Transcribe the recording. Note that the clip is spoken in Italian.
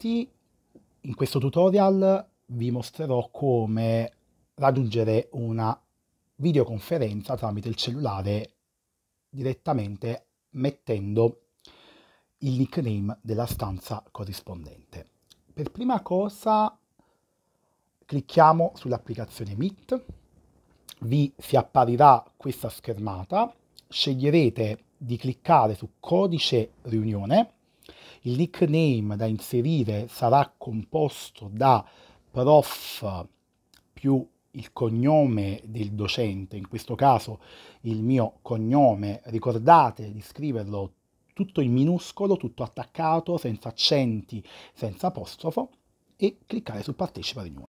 tutti, in questo tutorial vi mostrerò come raggiungere una videoconferenza tramite il cellulare direttamente mettendo il nickname della stanza corrispondente. Per prima cosa clicchiamo sull'applicazione Meet, vi si apparirà questa schermata, sceglierete di cliccare su codice riunione il nickname da inserire sarà composto da prof più il cognome del docente, in questo caso il mio cognome, ricordate di scriverlo tutto in minuscolo, tutto attaccato, senza accenti, senza apostrofo e cliccare su partecipa renew.